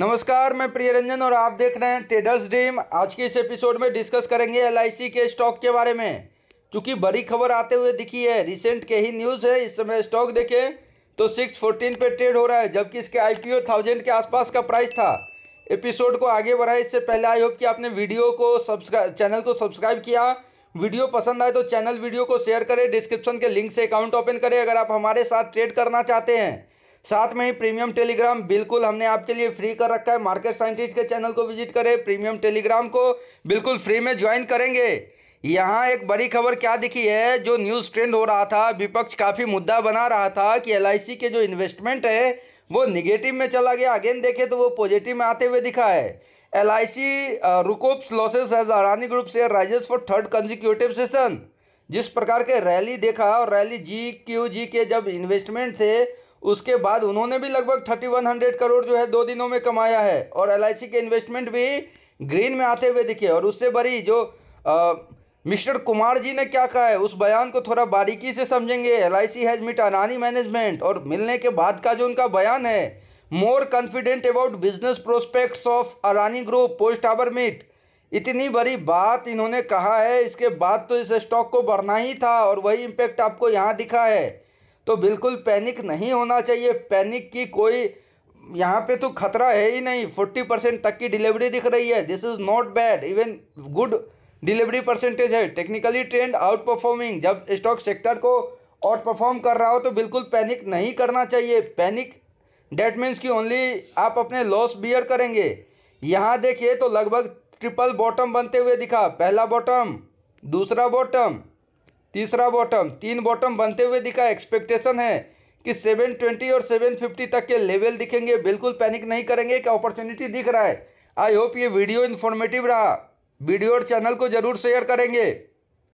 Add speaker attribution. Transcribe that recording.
Speaker 1: नमस्कार मैं प्रिय रंजन और आप देख रहे हैं ट्रेडर्स ड्रीम आज के इस एपिसोड में डिस्कस करेंगे एल के स्टॉक के बारे में चूँकि बड़ी खबर आते हुए दिखी है रिसेंट के ही न्यूज़ है इस समय स्टॉक देखें तो सिक्स फोर्टीन पर ट्रेड हो रहा है जबकि इसके आई पी थाउजेंड के आसपास का प्राइस था एपिसोड को आगे बढ़ाए इससे पहले आई होप कि आपने वीडियो को सब्सक्राइब चैनल को सब्सक्राइब किया वीडियो पसंद आए तो चैनल वीडियो को शेयर करें डिस्क्रिप्शन के लिंक से अकाउंट ओपन करें अगर आप हमारे साथ ट्रेड करना चाहते हैं साथ में ही प्रीमियम टेलीग्राम बिल्कुल हमने आपके लिए फ्री कर रखा है मार्केट साइंटिस्ट के चैनल को विजिट करें प्रीमियम टेलीग्राम को बिल्कुल फ्री में ज्वाइन करेंगे यहाँ एक बड़ी खबर क्या दिखी है जो न्यूज़ ट्रेंड हो रहा था विपक्ष काफ़ी मुद्दा बना रहा था कि एल के जो इन्वेस्टमेंट है वो निगेटिव में चला गया अगेन देखे तो वो पॉजिटिव में आते हुए दिखा है एल आई सी रुकोप्स लॉसेस एज अरानी ग्रुप से rises for third consecutive session जिस प्रकार के रैली देखा और रैली जी क्यू जी के जब इन्वेस्टमेंट थे उसके बाद उन्होंने भी लगभग थर्टी वन हंड्रेड करोड़ जो है दो दिनों में कमाया है और एल के इन्वेस्टमेंट भी ग्रीन में आते हुए दिखे और उससे बड़ी जो आ, मिस्टर कुमार जी ने क्या कहा है उस बयान को थोड़ा बारीकी से समझेंगे एल आई सी हैज मिट अनानी मैनेजमेंट और मिलने के बाद का जो उनका बयान है more confident about business prospects of Adani group post our meet इतनी बड़ी बात इन्होंने कहा है इसके बाद तो इस स्टॉक को बढ़ना ही था और वही इम्पैक्ट आपको यहाँ दिखा है तो बिल्कुल पैनिक नहीं होना चाहिए पैनिक की कोई यहाँ पे तो खतरा है ही नहीं फोर्टी परसेंट तक की डिलीवरी दिख रही है this is not bad even good delivery percentage है टेक्निकली ट्रेंड आउट परफॉर्मिंग जब स्टॉक सेक्टर को आउट परफॉर्म कर रहा हो तो बिल्कुल पैनिक नहीं करना चाहिए पैनिक डेट मीन्स कि ओनली आप अपने लॉस बियर करेंगे यहाँ देखिए तो लगभग ट्रिपल बॉटम बनते हुए दिखा पहला बॉटम दूसरा बॉटम तीसरा बॉटम तीन बॉटम बनते हुए दिखा एक्सपेक्टेशन है कि 720 और 750 तक के लेवल दिखेंगे बिल्कुल पैनिक नहीं करेंगे एक अपॉर्चुनिटी दिख रहा है आई होप ये वीडियो इन्फॉर्मेटिव रहा वीडियो और चैनल को जरूर शेयर करेंगे